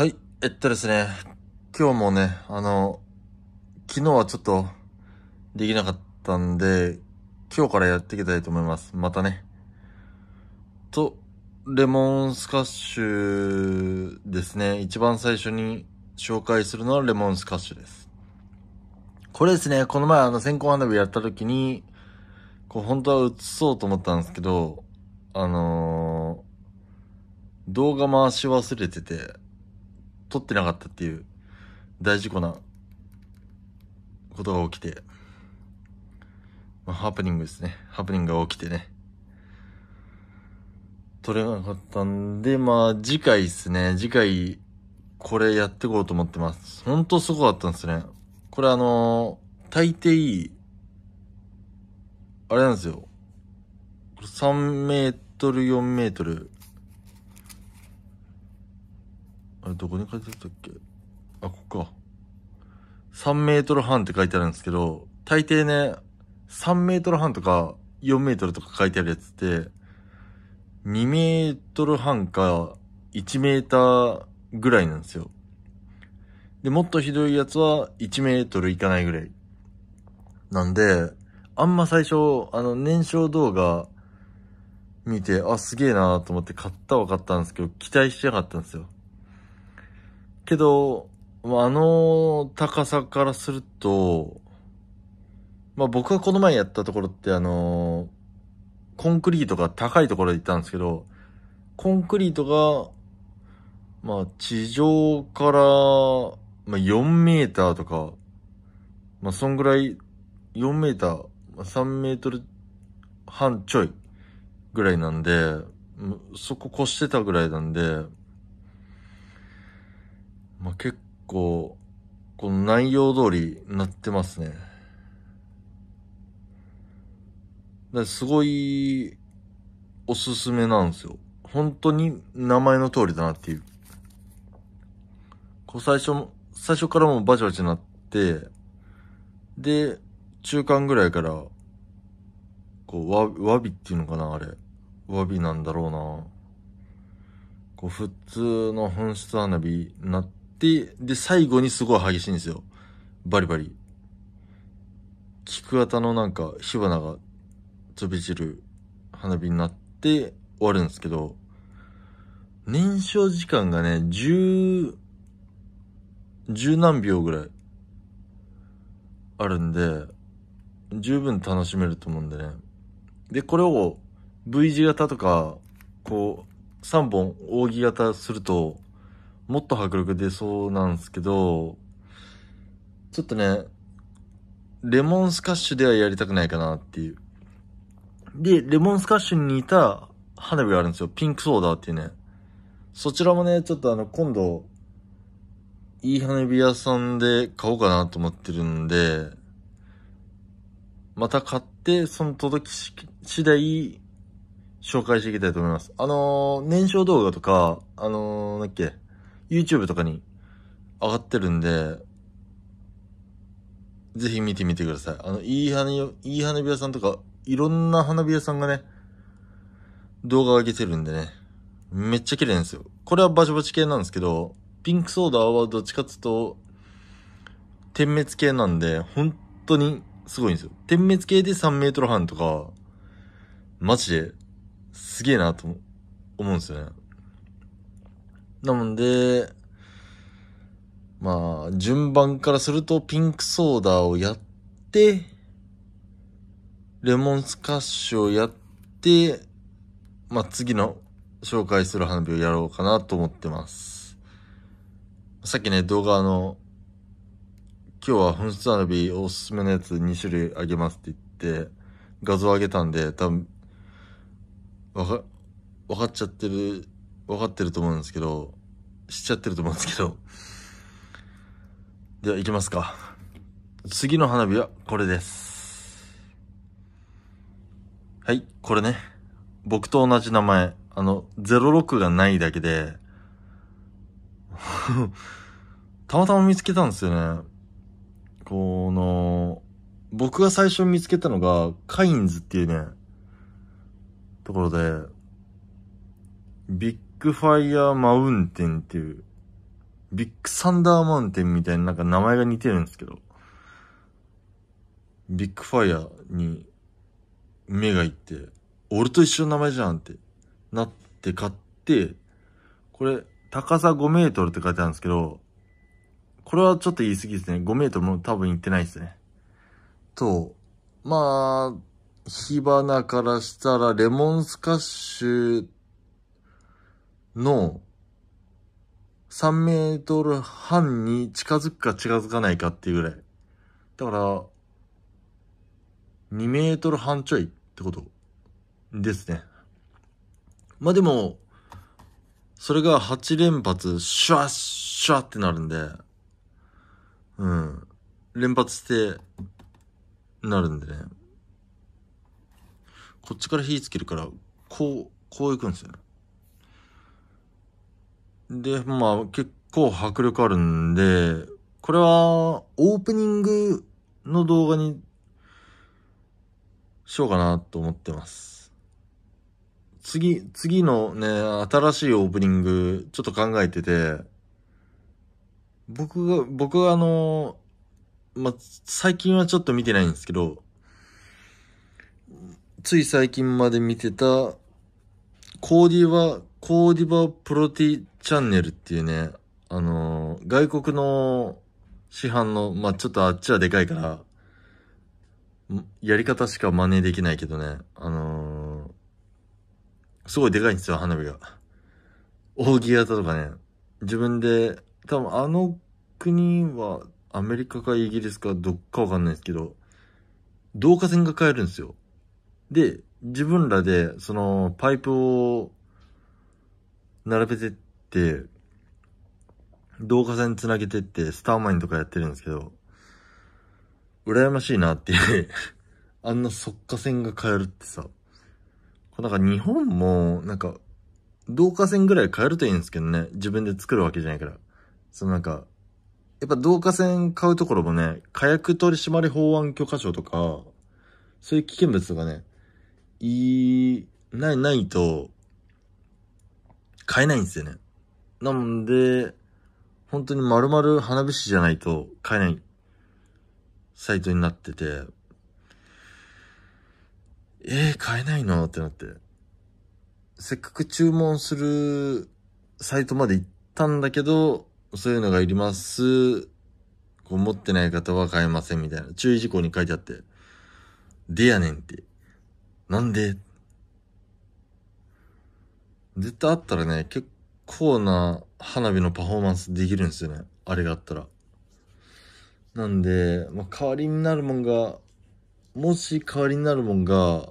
はい。えっとですね。今日もね、あの、昨日はちょっとできなかったんで、今日からやっていきたいと思います。またね。と、レモンスカッシュですね。一番最初に紹介するのはレモンスカッシュです。これですね、この前あの線香花火やった時に、こう本当は映そうと思ったんですけど、あのー、動画回し忘れてて、取ってなかったっていう大事故なことが起きて、まあ、ハプニングですね。ハプニングが起きてね。取れなかったんで、まあ次回ですね。次回、これやってこうと思ってます。ほんとすごかったんですね。これあのー、大抵、あれなんですよ。3メートル、4メートル、れどこに書いてあったっけあ、ここか。3メートル半って書いてあるんですけど、大抵ね、3メートル半とか4メートルとか書いてあるやつって、2メートル半か1メーターぐらいなんですよ。で、もっとひどいやつは1メートルいかないぐらい。なんで、あんま最初、あの、燃焼動画見て、あ、すげえなーと思って買ったは買ったんですけど、期待してなかったんですよ。けど、あの高さからすると、まあ僕がこの前やったところってあの、コンクリートが高いところで行ったんですけど、コンクリートが、まあ地上から、まあ4メーターとか、まあそんぐらい4メーター、3メートル半ちょいぐらいなんで、そこ越してたぐらいなんで、まあ、結構、この内容通りなってますね。すごい、おすすめなんですよ。本当に名前の通りだなっていう。こう最初、最初からもバチバチなって、で、中間ぐらいから、こう、わ、わびっていうのかな、あれ。わびなんだろうな。こう、普通の噴出花火なって、、で、最後にすごい激しいんですよ。バリバリ。菊型のなんか火花が飛び散る花火になって終わるんですけど、燃焼時間がね、十、十何秒ぐらいあるんで、十分楽しめると思うんでね。で、これを V 字型とか、こう、3本扇形すると、もっと迫力出そうなんですけど、ちょっとね、レモンスカッシュではやりたくないかなっていう。で、レモンスカッシュに似た花火があるんですよ。ピンクソーダっていうね。そちらもね、ちょっとあの、今度、いい花火屋さんで買おうかなと思ってるんで、また買って、その届き次第、紹介していきたいと思います。あのー、燃焼動画とか、あのー、なっけ、YouTube とかに上がってるんで、ぜひ見てみてください。あの、いい花、いい花火屋さんとか、いろんな花火屋さんがね、動画上げてるんでね、めっちゃ綺麗なんですよ。これはバチバチ系なんですけど、ピンクソーダはどっちかっつうと、点滅系なんで、本当にすごいんですよ。点滅系で3メートル半とか、マジで、すげえなと思うんですよね。なので、まあ、順番からするとピンクソーダをやって、レモンスカッシュをやって、まあ次の紹介する花火をやろうかなと思ってます。さっきね、動画の、今日は噴出花火おすすめのやつ2種類あげますって言って、画像あげたんで、多分、わか、わかっちゃってる分かってると思うんですけど、知っちゃってると思うんですけど。では行きますか。次の花火はこれです。はい、これね。僕と同じ名前。あの、06がないだけで、たまたま見つけたんですよね。この、僕が最初見つけたのが、カインズっていうね、ところで、びっッグファイヤーマウンテンっていう、ビッグサンダーマウンテンみたいななんか名前が似てるんですけど、ビッグファイヤーに目がいって、俺と一緒の名前じゃんってなって買って、これ高さ5メートルって書いてあるんですけど、これはちょっと言い過ぎですね。5メートルも多分行ってないですね。と、まあ、火花からしたらレモンスカッシュの3メートル半に近づくか近づかないかっていうぐらい。だから、2メートル半ちょいってことですね。まあでも、それが8連発、シュワッシュワってなるんで、うん。連発して、なるんでね。こっちから火つけるから、こう、こういくんですよね。で、まあ結構迫力あるんで、これはオープニングの動画にしようかなと思ってます。次、次のね、新しいオープニングちょっと考えてて、僕が、僕はあの、まあ、最近はちょっと見てないんですけど、つい最近まで見てた、コーディバ、コーディバプロティチャンネルっていうね、あのー、外国の市販の、まあ、ちょっとあっちはでかいから、やり方しか真似できないけどね、あのー、すごいでかいんですよ、花火が。扇形とかね、自分で、多分あの国はアメリカかイギリスかどっかわかんないですけど、導火線が買えるんですよ。で、自分らで、その、パイプを並べてって、って、、動画線繋げてって、スターマインとかやってるんですけど、羨ましいなっていう あんな速化線が変えるってさ。これなんか日本も、なんか、導火線ぐらい変えるといいんですけどね。自分で作るわけじゃないから。そのなんか、やっぱ導火線買うところもね、火薬取締法案許可証とか、そういう危険物とかね、いい、ない、ないと、買えないんですよね。なんで、本当に丸々花火師じゃないと買えないサイトになってて、えー、買えないのってなって。せっかく注文するサイトまで行ったんだけど、そういうのがいります。こう持ってない方は買えませんみたいな注意事項に書いてあって。でやねんって。なんで絶対あったらね、結構構な花火のパフォーマンスできるんですよね。あれがあったら。なんで、まあ、代わりになるもんが、もし代わりになるもんが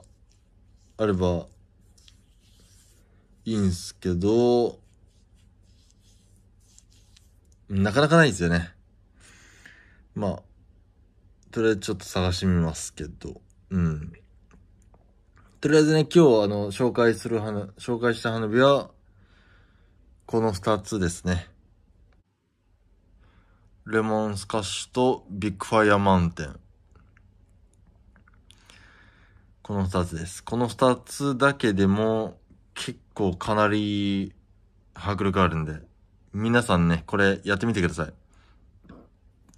あればいいんすけど、なかなかないですよね。まあ、とりあえずちょっと探してみますけど、うん。とりあえずね、今日あの、紹介する花、紹介した花火は、この2つですね。レモンスカッシュとビッグファイアマウンテン。この2つです。この2つだけでも結構かなり迫力あるんで、皆さんね、これやってみてください。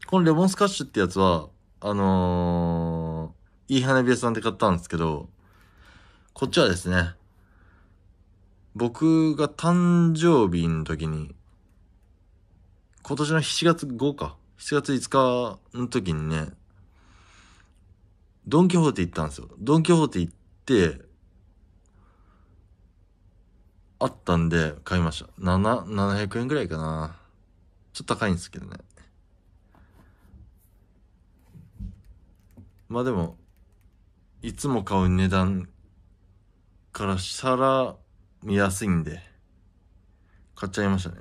このレモンスカッシュってやつは、あのー、いい花火屋さんで買ったんですけど、こっちはですね、僕が誕生日の時に、今年の7月5か。7月5日の時にね、ドンキホーテ行ったんですよ。ドンキホーテ行って、あったんで買いました。7、700円ぐらいかな。ちょっと高いんですけどね。まあでも、いつも買う値段からしたら、見やすいんで、買っちゃいましたね。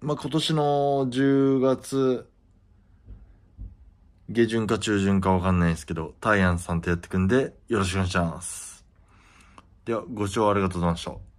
まあ、今年の10月、下旬か中旬かわかんないですけど、タイアンさんとやってくんで、よろしくお願いします。では、ご視聴ありがとうございました。